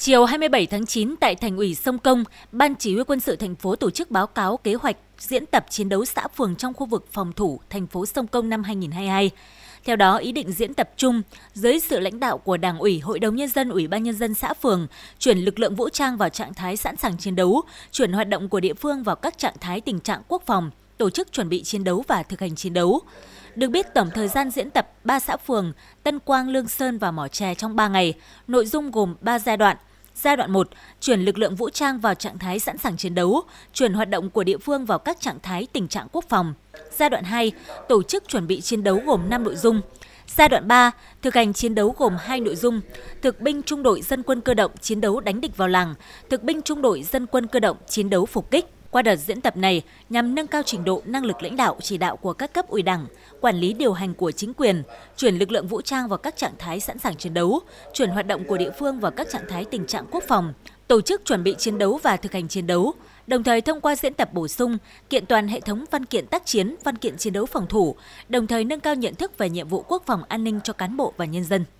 Chiều 27 tháng 9 tại Thành ủy Sông Công, Ban Chỉ huy quân sự thành phố tổ chức báo cáo kế hoạch diễn tập chiến đấu xã phường trong khu vực phòng thủ thành phố Sông Công năm 2022. Theo đó, ý định diễn tập chung dưới sự lãnh đạo của Đảng ủy, Hội đồng nhân dân, Ủy ban nhân dân xã phường chuyển lực lượng vũ trang vào trạng thái sẵn sàng chiến đấu, chuyển hoạt động của địa phương vào các trạng thái tình trạng quốc phòng, tổ chức chuẩn bị chiến đấu và thực hành chiến đấu. Được biết tổng thời gian diễn tập ba xã phường Tân Quang, Lương Sơn và Mỏ Trè trong 3 ngày, nội dung gồm 3 giai đoạn – Giai đoạn 1, chuyển lực lượng vũ trang vào trạng thái sẵn sàng chiến đấu, chuyển hoạt động của địa phương vào các trạng thái tình trạng quốc phòng. Giai đoạn 2, tổ chức chuẩn bị chiến đấu gồm 5 nội dung. Giai đoạn 3, thực hành chiến đấu gồm hai nội dung: thực binh trung đội dân quân cơ động chiến đấu đánh địch vào làng, thực binh trung đội dân quân cơ động chiến đấu phục kích. Qua đợt diễn tập này, nhằm nâng cao trình độ năng lực lãnh đạo chỉ đạo của các cấp ủy đảng, quản lý điều hành của chính quyền, chuyển lực lượng vũ trang vào các trạng thái sẵn sàng chiến đấu, chuyển hoạt động của địa phương vào các trạng thái tình trạng quốc phòng, tổ chức chuẩn bị chiến đấu và thực hành chiến đấu, đồng thời thông qua diễn tập bổ sung, kiện toàn hệ thống văn kiện tác chiến, văn kiện chiến đấu phòng thủ, đồng thời nâng cao nhận thức về nhiệm vụ quốc phòng an ninh cho cán bộ và nhân dân.